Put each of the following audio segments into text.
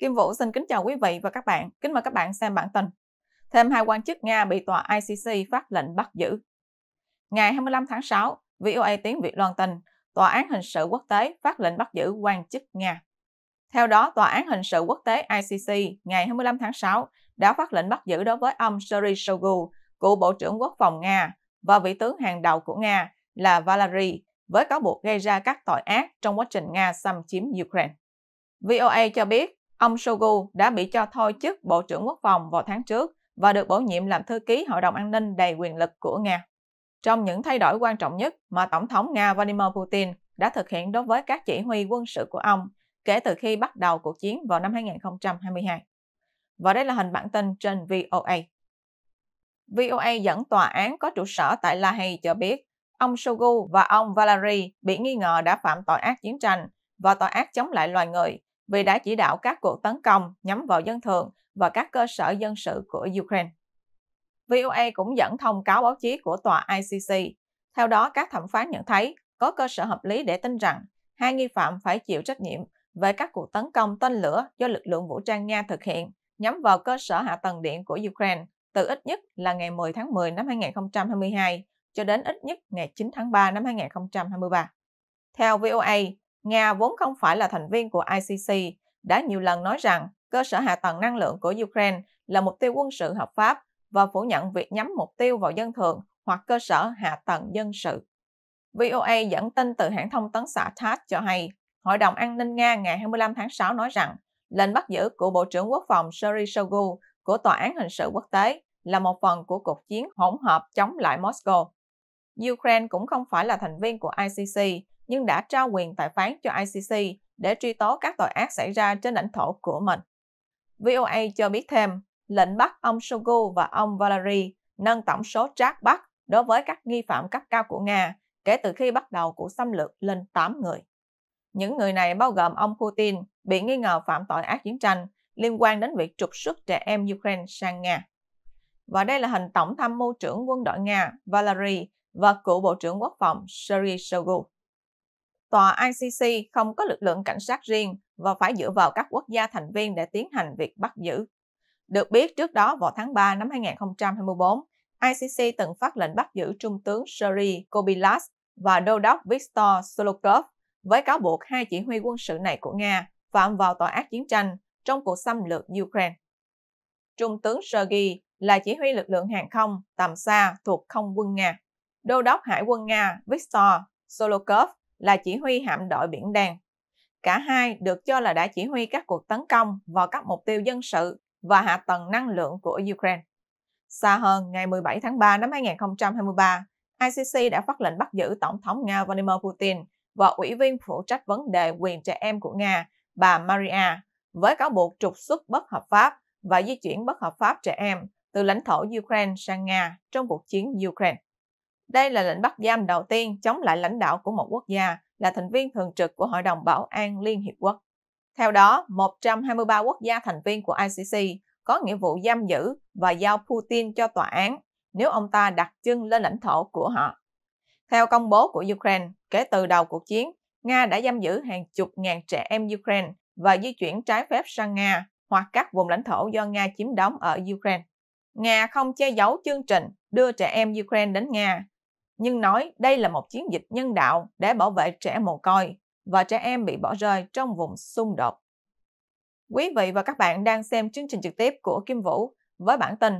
Kim Vũ xin kính chào quý vị và các bạn. Kính mời các bạn xem bản tin. Thêm hai quan chức Nga bị tòa ICC phát lệnh bắt giữ. Ngày 25 tháng 6, VOA tiếng Việt loan tin, Tòa án hình sự quốc tế phát lệnh bắt giữ quan chức Nga. Theo đó, Tòa án hình sự quốc tế ICC ngày 25 tháng 6 đã phát lệnh bắt giữ đối với ông Sergei Shoigu, cựu Bộ trưởng Quốc phòng Nga và vị tướng hàng đầu của Nga là Valery với cáo buộc gây ra các tội ác trong quá trình Nga xâm chiếm Ukraine. VOA cho biết Ông Shoigu đã bị cho thôi chức Bộ trưởng Quốc phòng vào tháng trước và được bổ nhiệm làm thư ký Hội đồng An ninh đầy quyền lực của Nga. Trong những thay đổi quan trọng nhất mà Tổng thống Nga Vladimir Putin đã thực hiện đối với các chỉ huy quân sự của ông kể từ khi bắt đầu cuộc chiến vào năm 2022. Và đây là hình bản tin trên VOA. VOA dẫn tòa án có trụ sở tại La Hay cho biết ông Shogu và ông Valery bị nghi ngờ đã phạm tội ác chiến tranh và tội ác chống lại loài người vì đã chỉ đạo các cuộc tấn công nhắm vào dân thường và các cơ sở dân sự của Ukraine. VOA cũng dẫn thông cáo báo chí của tòa ICC. Theo đó, các thẩm phán nhận thấy có cơ sở hợp lý để tin rằng hai nghi phạm phải chịu trách nhiệm về các cuộc tấn công tên lửa do lực lượng vũ trang Nga thực hiện nhắm vào cơ sở hạ tầng điện của Ukraine từ ít nhất là ngày 10 tháng 10 năm 2022 cho đến ít nhất ngày 9 tháng 3 năm 2023. Theo VOA, Nga vốn không phải là thành viên của ICC, đã nhiều lần nói rằng cơ sở hạ tầng năng lượng của Ukraine là mục tiêu quân sự hợp pháp và phủ nhận việc nhắm mục tiêu vào dân thường hoặc cơ sở hạ tầng dân sự. VOA dẫn tin từ hãng thông tấn xã TASS cho hay, Hội đồng An ninh Nga ngày 25 tháng 6 nói rằng lệnh bắt giữ của Bộ trưởng Quốc phòng Sergei Shogu của Tòa án Hình sự Quốc tế là một phần của cuộc chiến hỗn hợp chống lại Moscow. Ukraine cũng không phải là thành viên của ICC nhưng đã trao quyền tài phán cho ICC để truy tố các tội ác xảy ra trên lãnh thổ của mình. VOA cho biết thêm, lệnh bắt ông Shogu và ông Valery nâng tổng số trác bắt đối với các nghi phạm cấp cao của Nga kể từ khi bắt đầu cuộc xâm lược lên 8 người. Những người này bao gồm ông Putin bị nghi ngờ phạm tội ác chiến tranh liên quan đến việc trục xuất trẻ em Ukraine sang Nga. Và đây là hình tổng tham mưu trưởng quân đội Nga Valery và cựu Bộ trưởng Quốc phòng Sergei Shoigu tòa ICC không có lực lượng cảnh sát riêng và phải dựa vào các quốc gia thành viên để tiến hành việc bắt giữ. Được biết, trước đó vào tháng 3 năm 2024, ICC từng phát lệnh bắt giữ Trung tướng Sheri Kobilas và Đô đốc Viktor Solokov với cáo buộc hai chỉ huy quân sự này của Nga phạm vào tội ác chiến tranh trong cuộc xâm lược Ukraine. Trung tướng Sergei là chỉ huy lực lượng hàng không tầm xa thuộc không quân Nga. Đô đốc Hải quân Nga Viktor Solokov là chỉ huy hạm đội biển đen. Cả hai được cho là đã chỉ huy các cuộc tấn công vào các mục tiêu dân sự và hạ tầng năng lượng của Ukraine. Xa hơn, ngày 17 tháng 3 năm 2023, ICC đã phát lệnh bắt giữ Tổng thống Nga Vladimir Putin và Ủy viên phụ trách vấn đề quyền trẻ em của Nga, bà Maria, với cáo buộc trục xuất bất hợp pháp và di chuyển bất hợp pháp trẻ em từ lãnh thổ Ukraine sang Nga trong cuộc chiến Ukraine. Đây là lệnh bắt giam đầu tiên chống lại lãnh đạo của một quốc gia, là thành viên thường trực của Hội đồng Bảo an Liên Hiệp Quốc. Theo đó, 123 quốc gia thành viên của ICC có nghĩa vụ giam giữ và giao Putin cho tòa án nếu ông ta đặt chân lên lãnh thổ của họ. Theo công bố của Ukraine, kể từ đầu cuộc chiến, Nga đã giam giữ hàng chục ngàn trẻ em Ukraine và di chuyển trái phép sang Nga hoặc các vùng lãnh thổ do Nga chiếm đóng ở Ukraine. Nga không che giấu chương trình đưa trẻ em Ukraine đến Nga nhưng nói đây là một chiến dịch nhân đạo để bảo vệ trẻ mồ côi và trẻ em bị bỏ rơi trong vùng xung đột. Quý vị và các bạn đang xem chương trình trực tiếp của Kim Vũ với bản tin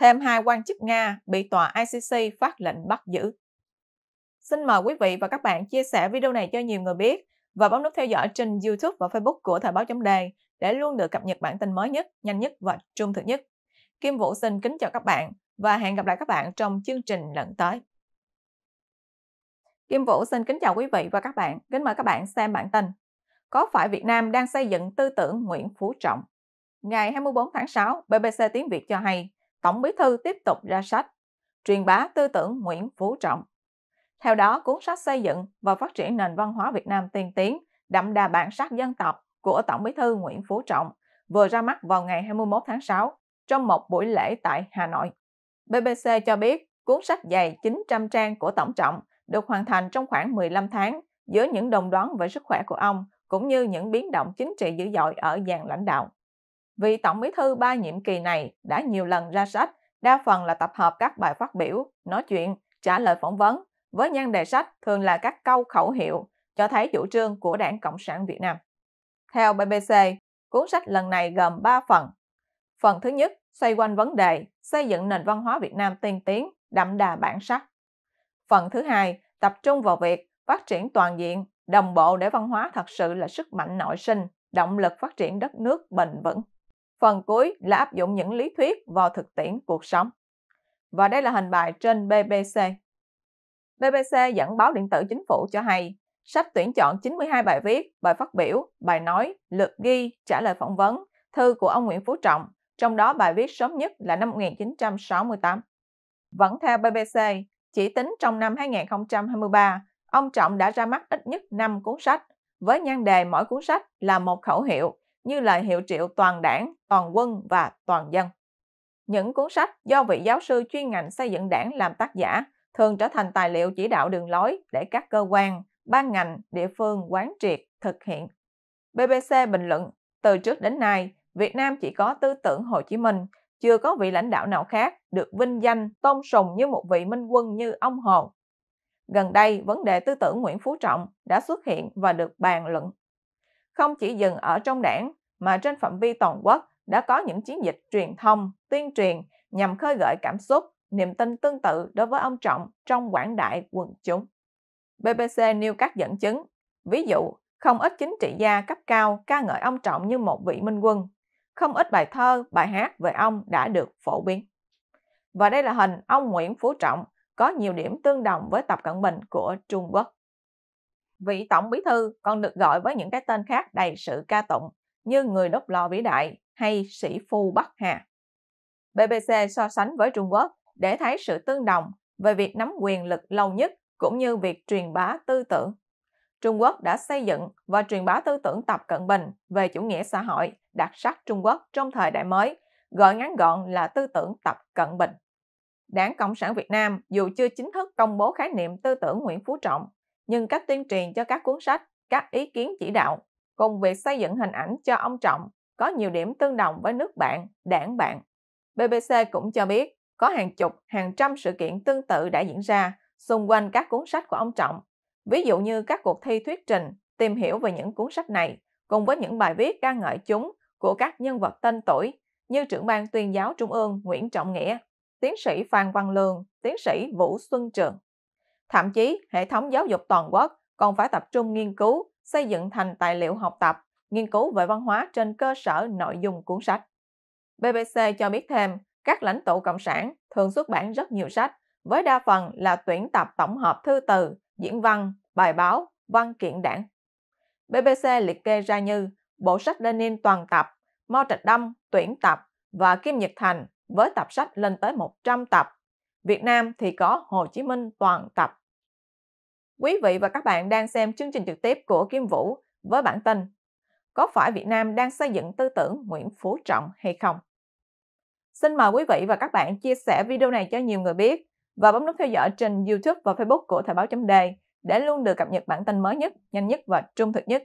Thêm hai quan chức Nga bị tòa ICC phát lệnh bắt giữ. Xin mời quý vị và các bạn chia sẻ video này cho nhiều người biết và bấm nút theo dõi trên YouTube và Facebook của Thời báo chấm đề để luôn được cập nhật bản tin mới nhất, nhanh nhất và trung thực nhất. Kim Vũ xin kính chào các bạn và hẹn gặp lại các bạn trong chương trình lần tới. Kim Vũ xin kính chào quý vị và các bạn. Kính mời các bạn xem bản tin. Có phải Việt Nam đang xây dựng tư tưởng Nguyễn Phú Trọng? Ngày 24 tháng 6, BBC Tiếng Việt cho hay Tổng Bí thư tiếp tục ra sách truyền bá tư tưởng Nguyễn Phú Trọng. Theo đó, cuốn sách xây dựng và phát triển nền văn hóa Việt Nam tiên tiến, đậm đà bản sắc dân tộc của Tổng Bí thư Nguyễn Phú Trọng vừa ra mắt vào ngày 21 tháng 6 trong một buổi lễ tại Hà Nội. BBC cho biết cuốn sách dày 900 trang của Tổng Trọng được hoàn thành trong khoảng 15 tháng giữa những đồng đoán về sức khỏe của ông cũng như những biến động chính trị dữ dội ở dàn lãnh đạo. Vị Tổng bí thư ba nhiệm kỳ này đã nhiều lần ra sách, đa phần là tập hợp các bài phát biểu, nói chuyện, trả lời phỏng vấn, với nhan đề sách thường là các câu khẩu hiệu cho thấy chủ trương của Đảng Cộng sản Việt Nam. Theo BBC, cuốn sách lần này gồm 3 phần. Phần thứ nhất xoay quanh vấn đề xây dựng nền văn hóa Việt Nam tiên tiến, đậm đà bản sắc. Phần thứ hai, tập trung vào việc phát triển toàn diện, đồng bộ để văn hóa thật sự là sức mạnh nội sinh, động lực phát triển đất nước bền vững. Phần cuối là áp dụng những lý thuyết vào thực tiễn cuộc sống. Và đây là hình bài trên BBC. BBC dẫn báo điện tử chính phủ cho hay, sách tuyển chọn 92 bài viết, bài phát biểu, bài nói, lượt ghi, trả lời phỏng vấn, thư của ông Nguyễn Phú Trọng, trong đó bài viết sớm nhất là năm 1968. Vẫn theo BBC, chỉ tính trong năm 2023, ông Trọng đã ra mắt ít nhất 5 cuốn sách, với nhan đề mỗi cuốn sách là một khẩu hiệu như lời hiệu triệu toàn đảng, toàn quân và toàn dân. Những cuốn sách do vị giáo sư chuyên ngành xây dựng đảng làm tác giả thường trở thành tài liệu chỉ đạo đường lối để các cơ quan, ban ngành, địa phương quán triệt, thực hiện. BBC bình luận, từ trước đến nay, Việt Nam chỉ có tư tưởng Hồ Chí Minh, chưa có vị lãnh đạo nào khác được vinh danh, tôn sùng như một vị minh quân như ông Hồ. Gần đây, vấn đề tư tưởng Nguyễn Phú Trọng đã xuất hiện và được bàn luận. Không chỉ dừng ở trong đảng, mà trên phạm vi toàn quốc đã có những chiến dịch truyền thông, tuyên truyền nhằm khơi gợi cảm xúc, niềm tin tương tự đối với ông Trọng trong quảng đại quần chúng. BBC nêu các dẫn chứng, ví dụ không ít chính trị gia cấp cao ca ngợi ông Trọng như một vị minh quân. Không ít bài thơ, bài hát về ông đã được phổ biến. Và đây là hình ông Nguyễn Phú Trọng có nhiều điểm tương đồng với Tập Cận Bình của Trung Quốc. Vị Tổng Bí Thư còn được gọi với những cái tên khác đầy sự ca tụng như Người đốt lò vĩ đại hay Sĩ Phu Bắc Hà. BBC so sánh với Trung Quốc để thấy sự tương đồng về việc nắm quyền lực lâu nhất cũng như việc truyền bá tư tưởng. Trung Quốc đã xây dựng và truyền bá tư tưởng Tập Cận Bình về chủ nghĩa xã hội đặc sắc Trung Quốc trong thời đại mới, gọi ngắn gọn là tư tưởng Tập Cận Bình. Đảng Cộng sản Việt Nam dù chưa chính thức công bố khái niệm tư tưởng Nguyễn Phú Trọng, nhưng cách tuyên truyền cho các cuốn sách, các ý kiến chỉ đạo, cùng việc xây dựng hình ảnh cho ông Trọng có nhiều điểm tương đồng với nước bạn, đảng bạn. BBC cũng cho biết có hàng chục, hàng trăm sự kiện tương tự đã diễn ra xung quanh các cuốn sách của ông Trọng. Ví dụ như các cuộc thi thuyết trình, tìm hiểu về những cuốn sách này, cùng với những bài viết ca ngợi chúng của các nhân vật tên tuổi như trưởng ban tuyên giáo Trung ương Nguyễn Trọng Nghĩa, tiến sĩ Phan Văn Lương, tiến sĩ Vũ Xuân Trường. Thậm chí, hệ thống giáo dục toàn quốc còn phải tập trung nghiên cứu, xây dựng thành tài liệu học tập, nghiên cứu về văn hóa trên cơ sở nội dung cuốn sách. BBC cho biết thêm, các lãnh tụ cộng sản thường xuất bản rất nhiều sách, với đa phần là tuyển tập tổng hợp thư từ, diễn văn, bài báo, văn kiện đảng. BBC liệt kê ra như bộ sách Lenin toàn tập, Mao Trạch Đâm tuyển tập và Kim Nhật Thành với tập sách lên tới 100 tập. Việt Nam thì có Hồ Chí Minh toàn tập. Quý vị và các bạn đang xem chương trình trực tiếp của Kim Vũ với bản tin Có phải Việt Nam đang xây dựng tư tưởng Nguyễn Phú Trọng hay không? Xin mời quý vị và các bạn chia sẻ video này cho nhiều người biết và bấm nút theo dõi trên YouTube và Facebook của Thời báo chấm đề để luôn được cập nhật bản tin mới nhất, nhanh nhất và trung thực nhất.